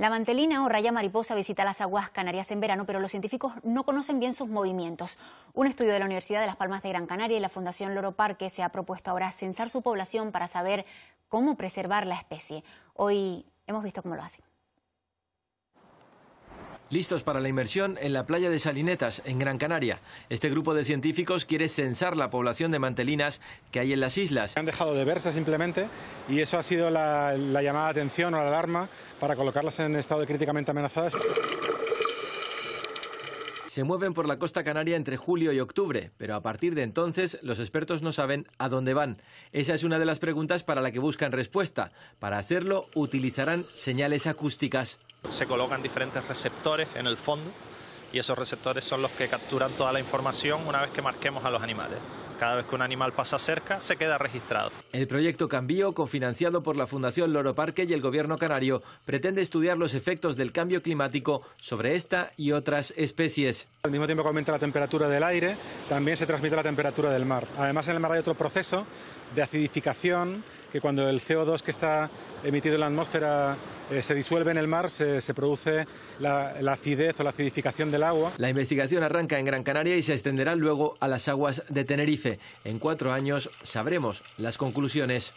La mantelina o raya mariposa visita las aguas canarias en verano, pero los científicos no conocen bien sus movimientos. Un estudio de la Universidad de Las Palmas de Gran Canaria y la Fundación Loro Parque se ha propuesto ahora censar su población para saber cómo preservar la especie. Hoy hemos visto cómo lo hacen listos para la inmersión en la playa de Salinetas, en Gran Canaria. Este grupo de científicos quiere censar la población de mantelinas que hay en las islas. Han dejado de verse simplemente y eso ha sido la, llamada de atención o la alarma para colocarlas en estado de críticamente amenazadas. Se mueven por la costa canaria entre julio y octubre, pero a partir de entonces los expertos no saben a dónde van. Esa es una de las preguntas para la que buscan respuesta. Para hacerlo utilizarán señales acústicas. Se colocan diferentes receptores en el fondo y esos receptores son los que capturan toda la información una vez que marquemos a los animales. Cada vez que un animal pasa cerca, se queda registrado. El proyecto Cambio, cofinanciado por la Fundación Loro Parque y el Gobierno Canario, pretende estudiar los efectos del cambio climático sobre esta y otras especies. Al mismo tiempo que aumenta la temperatura del aire, también se transmite la temperatura del mar. Además, en el mar hay otro proceso de acidificación que cuando el CO2 que está emitido en la atmósfera eh, se disuelve en el mar, se, produce la, acidez o la acidificación del agua. La investigación arranca en Gran Canaria y se extenderá luego a las aguas de Tenerife. En cuatro años sabremos las conclusiones.